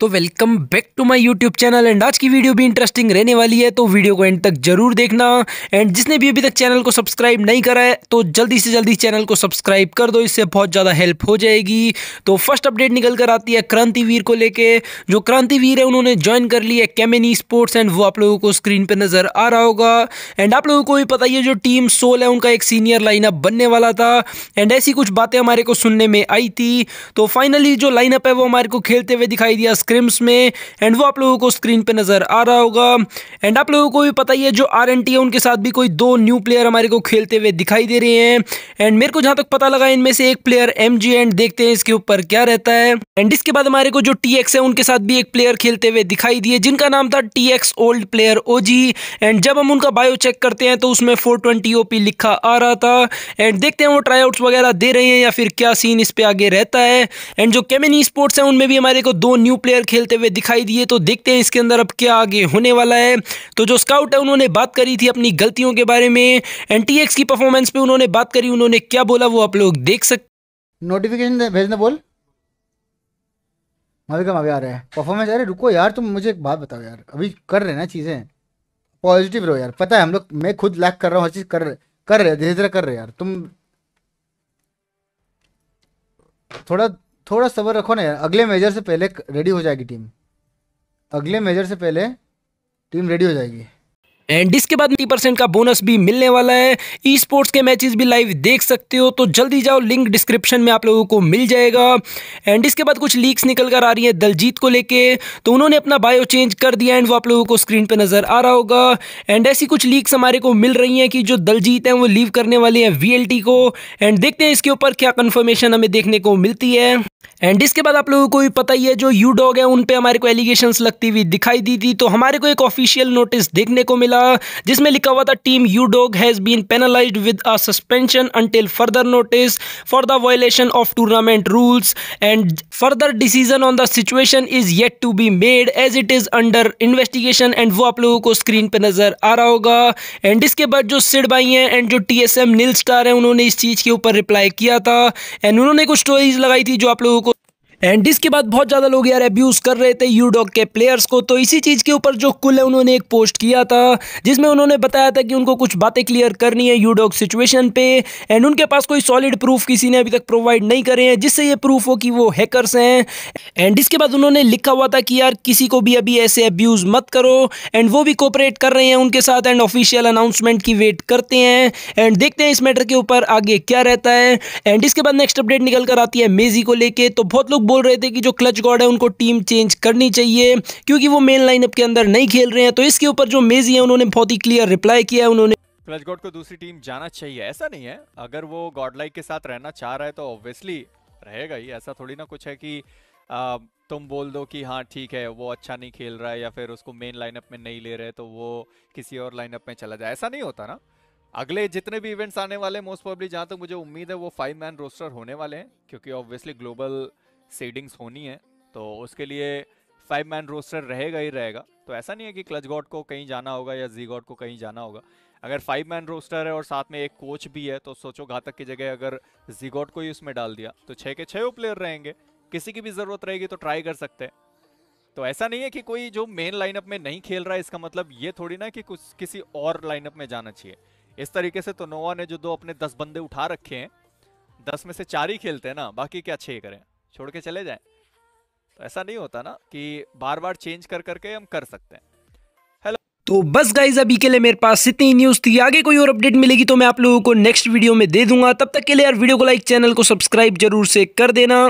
तो welcome back to my YouTube channel and आज की वीडियो भी इंटरेस्टिंग रहने वाली है तो वीडियो को एंड तक जरूर देखना एंड जिसने भी अभी तक चैनल को सब्सक्राइब नहीं करा है तो जल्दी से जल्दी चैनल को सब्सक्राइब कर दो इससे बहुत ज़्यादा हेल्प हो जाएगी तो फर्स्ट अपडेट निकल कर आती है क्रांतिवीर को लेकर जो क्रांतिवीर है उन्होंने ज्वाइन कर लिया है कैमेनी स्पोर्ट्स एंड वो आप लोगों को स्क्रीन पर नज़र आ रहा होगा एंड आप लोगों को भी पता ही है जो टीम सोल है उनका एक सीनियर लाइनअप बनने वाला था एंड ऐसी कुछ बातें हमारे को सुनने में आई थी तो फाइनली जो लाइनअप है वो हमारे को खेलते हुए दिखाई दिया स्क्रिम्स में एंड वो आप लोगों को स्क्रीन पे नज़र आ रहा होगा एंड आप लोगों को भी पता ही है जो आर है उनके साथ भी कोई दो न्यू प्लेयर हमारे को खेलते हुए दिखाई दे रहे हैं एंड मेरे को जहां तक पता लगा इनमें से एक प्लेयर एम एंड देखते हैं इसके ऊपर क्या रहता है एंड इसके बाद हमारे को जो टी है उनके साथ भी एक प्लेयर खेलते हुए दिखाई दिए जिनका नाम था T old player O and जब हम उनका बायो चेक करते हैं तो उसमें फोर ट्वेंटी लिखा आ रहा था एंड देखते हैं वो ट्राईआउट वगैरह दे रहे हैं या फिर क्या सीन इस पे आगे रहता है एंड जो कैमिन स्पोर्ट्स है उनमें भी हमारे को दो न्यू प्लेयर प्लेयर खेलते हुए दिखाई दिए तो देखते हैं इसके अंदर अब क्या आगे होने वाला है तो जो स्काउट है उन्होंने बात करी थी अपनी गलतियों के बारे में एन की परफॉर्मेंस पर उन्होंने बात करी उन्होंने क्या बोला वो आप लोग देख सकते नोटिफिकेशन भेजना बोल मावी का मावी आ रहा है परफॉर्मेंस अरे रुको यार तुम मुझे एक बात बताओ यार अभी कर रहे ना चीज़ें पॉजिटिव रहो यार पता है हम लोग मैं खुद लैक कर रहा हूँ हर चीज़ कर रहे कर रहे धीरे धीरे कर रहे यार तुम थोड़ा थोड़ा सबर रखो ना यार अगले मेजर से पहले रेडी हो जाएगी टीम अगले मेजर से पहले टीम रेडी हो जाएगी एंड इसके बाद थर्टी परसेंट का बोनस भी मिलने वाला है ई स्पोर्ट्स के मैचेस भी लाइव देख सकते हो तो जल्दी जाओ लिंक डिस्क्रिप्शन में आप लोगों को मिल जाएगा एंड इसके बाद कुछ लीक्स निकल कर आ रही है दलजीत को लेके तो उन्होंने अपना बायो चेंज कर दिया एंड वो आप लोगों को स्क्रीन पर नजर आ रहा होगा एंड ऐसी कुछ लीक्स हमारे को मिल रही हैं कि जो दलजीत हैं वो लीव करने वाले हैं वी को एंड देखते हैं इसके ऊपर क्या कन्फर्मेशन हमें देखने को मिलती है एंड इसके बाद आप लोगों को भी पता ही है जो यू डॉग है उन पर हमारे को एलिगेशन लगती हुई दिखाई दी थी तो हमारे को एक ऑफिशियल नोटिस देखने को मिला था जिसमें लिखा हुआ था team you dog has been penalise with a suspension until further notice for the violation of tournament rules and further decision on the situation is yet to be made as it is under investigation and वो आप लोगों को screen पर नज़र आ रहा होगा and इसके बाद जो सिड भाई हैं एंड जो T S M Neel star हैं उन्होंने इस चीज़ के ऊपर रिप्लाई किया था एंड उन्होंने कुछ स्टोरीज लगाई थी जो आप लोगों को एंड इसके बाद बहुत ज़्यादा लोग यार अब्यूज़ कर रहे थे यूडॉग के प्लेयर्स को तो इसी चीज़ के ऊपर जो कुल है उन्होंने एक पोस्ट किया था जिसमें उन्होंने बताया था कि उनको कुछ बातें क्लियर करनी है यूडॉग सिचुएशन पे एंड उनके पास कोई सॉलिड प्रूफ किसी ने अभी तक प्रोवाइड नहीं करे हैं जिससे ये प्रूफ हो कि वो हैकर्स हैं एंड इसके बाद उन्होंने लिखा हुआ था कि यार किसी को भी अभी ऐसे अब्यूज़ मत करो एंड वो भी कोऑपरेट कर रहे हैं उनके साथ एंड ऑफिशियल अनाउंसमेंट की वेट करते हैं एंड देखते हैं इस मैटर के ऊपर आगे क्या रहता है एंड इसके बाद नेक्स्ट अपडेट निकल कर आती है मेजी को लेकर तो बहुत लोग बोल रहे थे कि जो क्लच गॉड है उनको टीम चेंज करनी चाहिए क्योंकि वो मेन लाइनअप के अंदर नहीं खेल रहे हैं तो इसके ऊपर जो मेजी है उन्होंने बहुत ही क्लियर रिप्लाई किया है उन्होंने क्लच गॉड को दूसरी टीम जाना चाहिए ऐसा नहीं है अगर वो गॉडलाइक के साथ रहना चाह रहा है तो ऑब्वियसली रहेगा ही ऐसा थोड़ी ना कुछ है कि आ, तुम बोल दो कि हाँ ठीक है वो अच्छा नहीं खेल रहा है या फिर उसको मेन लाइनअप में नहीं ले रहे तो वो किसी और लाइनअप में चला जाए ऐसा नहीं होता ना अगले जितने भी इवेंट्स आने वाले मोस्ट प्रॉब्ली जहाँ तक तो मुझे उम्मीद है वो फाइव मैन रोस्टर होने वाले हैं क्योंकि ऑब्वियसली ग्लोबल सीडिंग्स होनी है तो उसके लिए फाइव मैन रोस्टर रहेगा ही रहेगा तो ऐसा नहीं है कि क्लच गॉड को कहीं जाना होगा या जी गॉड को कहीं जाना होगा अगर फाइव मैन रोस्टर है और साथ में एक कोच भी है तो सोचो घातक की जगह अगर जी गॉड को ही उसमें डाल दिया तो छः के छः प्लेयर रहेंगे किसी की भी ज़रूरत रहेगी तो ट्राई कर सकते हैं तो ऐसा नहीं है कि कोई जो मेन लाइनअप में नहीं खेल रहा है इसका मतलब ये थोड़ी ना कि कुछ किसी और लाइनअप में जाना चाहिए इस तरीके से तो नोवा ने जो दो अपने दस बंदे उठा रखे हैं दस में से चार ही खेलते हैं ना बाकी क्या छः करें छोड़ के चले जाएं तो ऐसा नहीं होता ना कि बार बार चेंज कर करके हम कर सकते हैं तो बस गाइज अभी के लिए मेरे पास इतनी न्यूज़ थी आगे कोई और अपडेट मिलेगी तो मैं आप लोगों को नेक्स्ट वीडियो में दे दूंगा तब तक के लिए यार वीडियो को लाइक चैनल को सब्सक्राइब जरूर से कर देना